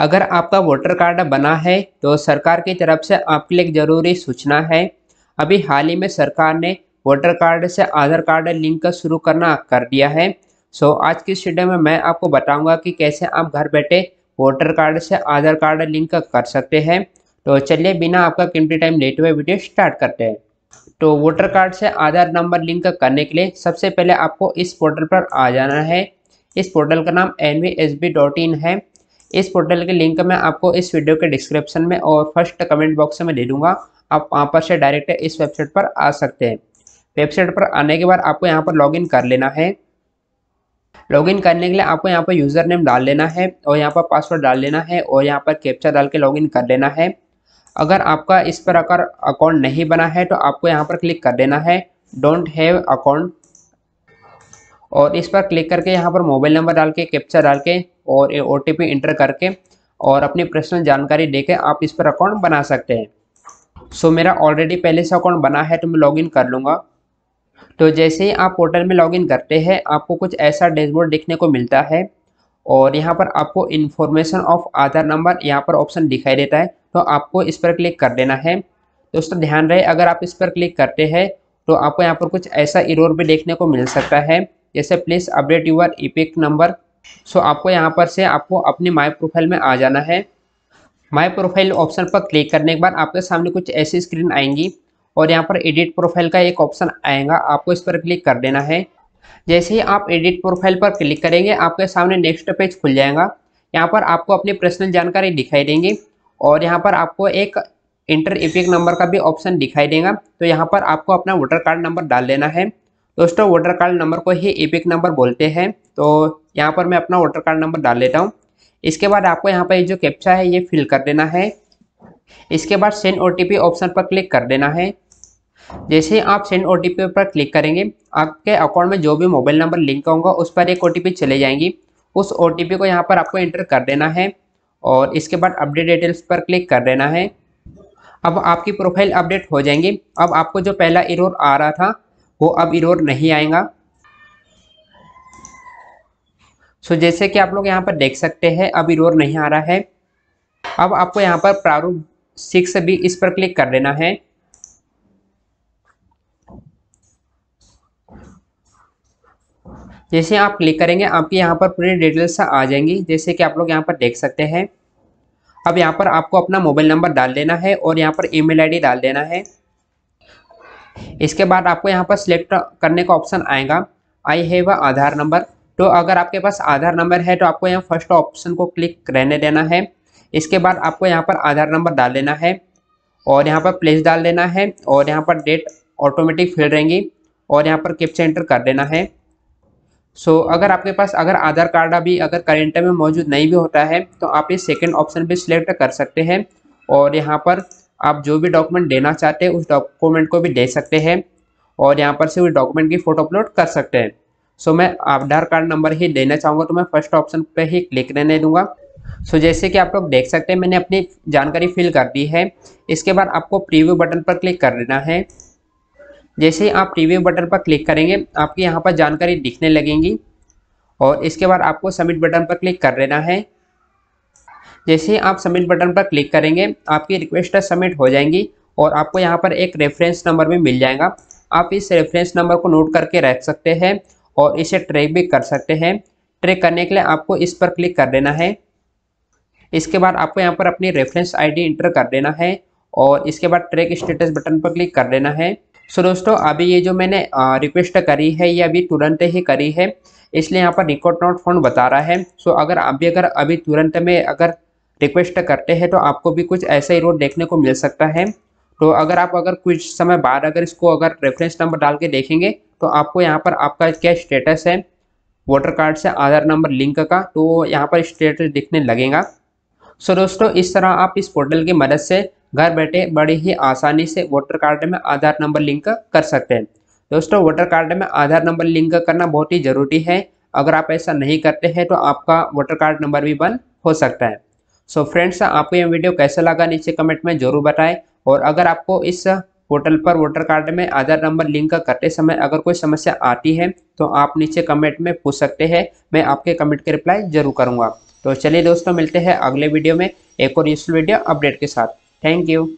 अगर आपका voter card बना है तो सरकार की तरफ से आपके लिए ज़रूरी सूचना है अभी हाल ही में सरकार ने वोटर कार्ड से आधार कार्ड लिंक शुरू करना कर दिया है सो आज की इस में मैं आपको बताऊंगा कि कैसे आप घर बैठे वोटर कार्ड से आधार कार्ड लिंक कर सकते हैं तो चलिए बिना आपका कीमती टाइम लेट हुए वीडियो स्टार्ट करते हैं तो वोटर कार्ड से आधार नंबर लिंक करने के लिए सबसे पहले आपको इस पोर्टल पर आ जाना है इस पोर्टल का नाम एन है इस पोर्टल के लिंक मैं आपको इस वीडियो के डिस्क्रिप्शन में और फर्स्ट कमेंट बॉक्स में दे दूंगा आप वहाँ पर से डायरेक्ट इस वेबसाइट पर आ सकते हैं वेबसाइट पर आने के बाद आपको यहाँ पर लॉगिन कर लेना है लॉगिन करने के लिए आपको यहाँ पर यूज़र नेम डाल लेना है और यहाँ पर पासवर्ड डाल लेना है और यहाँ पर कैप्चा डाल के लॉगिन कर लेना है अगर आपका इस पर अगर अकाउंट नहीं बना है तो आपको यहाँ पर क्लिक कर देना है डोंट हैव अकाउंट और इस पर क्लिक करके यहाँ पर मोबाइल नंबर डाल के कैप्चा डाल के और ओ टी पी इंटर करके और अपनी पर्सनल जानकारी देके आप इस पर अकाउंट बना सकते हैं सो so, मेरा ऑलरेडी पहले से अकाउंट बना है तो मैं लॉगिन कर लूँगा तो जैसे ही आप पोर्टल में लॉगिन करते हैं आपको कुछ ऐसा डैशबोर्ड देखने को मिलता है और यहाँ पर आपको इन्फॉर्मेशन ऑफ आधार नंबर यहाँ पर ऑप्शन दिखाई देता है तो आपको इस पर क्लिक कर देना है दोस्तों तो ध्यान रहे अगर आप इस पर क्लिक करते हैं तो आपको यहाँ पर कुछ ऐसा इरोर भी देखने को मिल सकता है जैसे please update your EPIC number so so, आपको यहाँ पर से आपको अपने माई प्रोफाइल में आ जाना है माई प्रोफाइल ऑप्शन पर क्लिक करने के बाद आपके सामने कुछ ऐसी स्क्रीन आएंगी और यहाँ पर एडिट प्रोफाइल का एक ऑप्शन आएगा आपको इस पर क्लिक कर देना है जैसे ही आप एडिट प्रोफाइल पर क्लिक करेंगे आपके सामने नेक्स्ट पेज खुल जाएगा यहाँ पर आपको अपनी पर्सनल जानकारी दिखाई देंगी और यहाँ पर आपको एक इंटर एपिक नंबर का भी ऑप्शन दिखाई देगा तो यहाँ पर आपको अपना वोटर कार्ड नंबर डाल देना है दोस्तों वोटर कार्ड नंबर को ही एपिक नंबर बोलते हैं तो यहाँ पर मैं अपना वोटर कार्ड नंबर डाल लेता हूँ इसके बाद आपको यहाँ पर जो कैप्चा है ये फिल कर देना है इसके बाद सेंड ओ ऑप्शन पर क्लिक कर देना है जैसे आप सेंड ओ पर क्लिक करेंगे आपके अकाउंट में जो भी मोबाइल नंबर लिंक होगा उस पर एक ओ चले जाएंगी उस ओ को यहाँ पर आपको एंटर कर देना है और इसके बाद अपडेट डिटेल्स पर क्लिक कर देना है अब आपकी प्रोफाइल अपडेट हो जाएंगी अब आपको जो पहला इरोर आ रहा था वो अब इरोर नहीं आएगा सो जैसे कि आप लोग यहाँ पर देख सकते हैं अब इरोर नहीं आ रहा है अब आपको यहाँ पर प्रारूप सिक्स भी इस पर क्लिक कर देना है जैसे आप क्लिक करेंगे आपके यहाँ पर पूरी डिटेल्स आ जाएंगी जैसे कि आप लोग यहाँ पर देख सकते हैं अब यहाँ पर आपको अपना मोबाइल नंबर डाल देना है और यहाँ पर ईमेल आईडी डाल देना है इसके बाद आपको यहाँ पर सिलेक्ट करने का ऑप्शन आएगा आई हैव आधार नंबर तो अगर आपके पास आधार नंबर है तो आपको यहाँ फर्स्ट ऑप्शन को क्लिक रहने देना है इसके बाद आपको यहाँ पर आधार नंबर डाल देना है और यहाँ पर प्लेस डाल देना है और यहाँ पर डेट ऑटोमेटिक फिल रहेंगी और यहाँ पर कैप्चा एंटर कर देना है सो so, अगर आपके पास अगर आधार कार्ड अभी अगर करेंट में मौजूद नहीं भी होता है तो आप ये सेकेंड ऑप्शन भी सिलेक्ट कर सकते हैं और यहाँ पर आप जो भी डॉक्यूमेंट देना चाहते हैं उस डॉक्यूमेंट को भी दे सकते हैं और यहाँ पर से उस डॉक्यूमेंट की फ़ोटो अपलोड कर सकते हैं सो मैं आधार कार्ड नंबर ही देना चाहूँगा तो मैं फर्स्ट ऑप्शन पर ही क्लिक रहने दूंगा सो so, जैसे कि आप लोग देख सकते हैं मैंने अपनी जानकारी फिल कर दी है इसके बाद आपको प्रीव्यू बटन पर क्लिक कर देना है जैसे ही आप प्रीव्यू बटन पर क्लिक करेंगे आपकी यहाँ पर जानकारी दिखने लगेंगी और इसके बाद आपको सबमिट बटन पर क्लिक कर देना है जैसे ही आप सबमिट बटन पर क्लिक करेंगे आपकी रिक्वेस्ट सबमिट हो जाएंगी और आपको यहाँ पर एक रेफरेंस नंबर भी मिल जाएगा आप इस रेफरेंस नंबर को नोट करके रख सकते हैं और इसे ट्रैक भी कर सकते हैं ट्रैक करने के लिए आपको इस पर क्लिक कर देना है इसके बाद आपको यहाँ पर अपनी रेफरेंस आईडी इंटर कर देना है और इसके बाद ट्रैक स्टेटस बटन पर क्लिक कर देना है सो दोस्तों अभी ये जो मैंने रिक्वेस्ट करी है ये अभी तुरंत ही करी है इसलिए यहाँ पर रिकॉर्ड नॉट फोन बता रहा है सो अगर आप भी अगर अभी तुरंत में अगर रिक्वेस्ट करते हैं तो आपको भी कुछ ऐसा ही रोड देखने को मिल सकता है तो अगर आप अगर कुछ समय बाद अगर इसको अगर रेफरेंस नंबर डाल के देखेंगे तो आपको यहाँ पर आपका क्या स्टेटस है वोटर कार्ड से आधार नंबर लिंक का तो यहाँ पर स्टेटस दिखने लगेगा सो दोस्तों इस तरह आप इस पोर्टल की मदद से घर बैठे बड़ी ही आसानी से वोटर कार्ड में आधार नंबर लिंक कर सकते हैं दोस्तों वोटर कार्ड में आधार नंबर लिंक करना बहुत ही ज़रूरी है अगर आप ऐसा नहीं करते हैं तो आपका वोटर कार्ड नंबर भी बंद हो सकता है सो so, फ्रेंड्स आपको ये वीडियो कैसा लगा नीचे कमेंट में ज़रूर बताएं और अगर आपको इस पोर्टल पर वोटर कार्ड में आधार नंबर लिंक करते समय अगर कोई समस्या आती है तो आप नीचे कमेंट में पूछ सकते हैं मैं आपके कमेंट के रिप्लाई जरूर करूँगा तो चलिए दोस्तों मिलते हैं अगले वीडियो में एक और यूजफुल वीडियो अपडेट के साथ थैंक यू